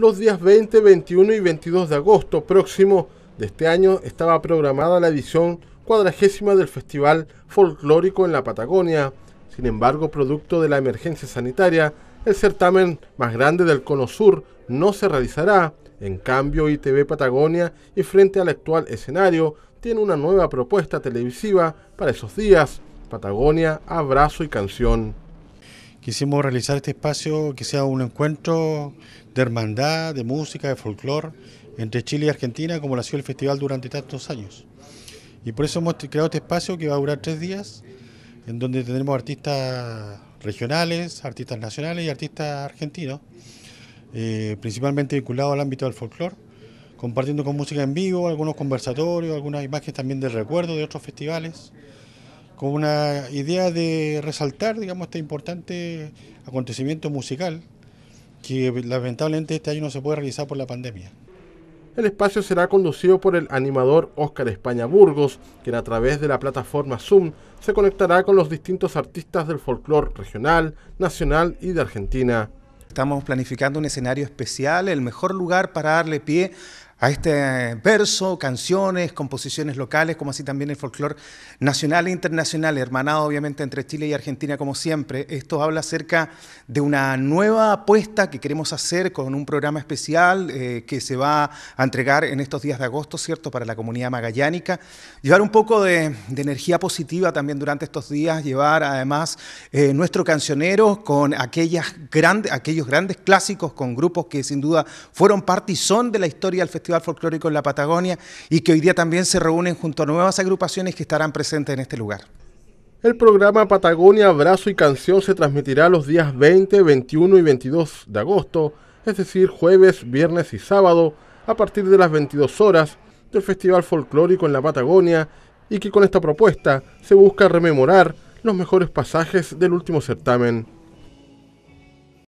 los días 20, 21 y 22 de agosto próximo de este año estaba programada la edición cuadragésima del Festival Folclórico en la Patagonia. Sin embargo, producto de la emergencia sanitaria, el certamen más grande del Cono Sur no se realizará. En cambio, ITV Patagonia y frente al actual escenario, tiene una nueva propuesta televisiva para esos días, Patagonia, Abrazo y Canción quisimos realizar este espacio que sea un encuentro de hermandad, de música, de folclore entre Chile y Argentina, como lo ha sido el festival durante tantos años. Y por eso hemos creado este espacio que va a durar tres días, en donde tendremos artistas regionales, artistas nacionales y artistas argentinos, eh, principalmente vinculados al ámbito del folclore, compartiendo con música en vivo, algunos conversatorios, algunas imágenes también de recuerdo de otros festivales con una idea de resaltar, digamos, este importante acontecimiento musical que lamentablemente este año no se puede realizar por la pandemia. El espacio será conducido por el animador Oscar España Burgos, quien a través de la plataforma Zoom se conectará con los distintos artistas del folclore regional, nacional y de Argentina. Estamos planificando un escenario especial, el mejor lugar para darle pie a este verso, canciones, composiciones locales, como así también el folclore nacional e internacional, hermanado obviamente entre Chile y Argentina como siempre. Esto habla acerca de una nueva apuesta que queremos hacer con un programa especial eh, que se va a entregar en estos días de agosto, ¿cierto?, para la comunidad magallánica. Llevar un poco de, energía positiva también durante estos días, llevar además eh, nuestro cancionero con aquellas grandes, aquellos grandes clásicos, con grupos que sin duda fueron parte y son de la historia del festival Festival Folclórico en la Patagonia y que hoy día también se reúnen junto a nuevas agrupaciones que estarán presentes en este lugar. El programa Patagonia Abrazo y Canción se transmitirá los días 20, 21 y 22 de agosto, es decir, jueves, viernes y sábado, a partir de las 22 horas del Festival Folclórico en la Patagonia y que con esta propuesta se busca rememorar los mejores pasajes del último certamen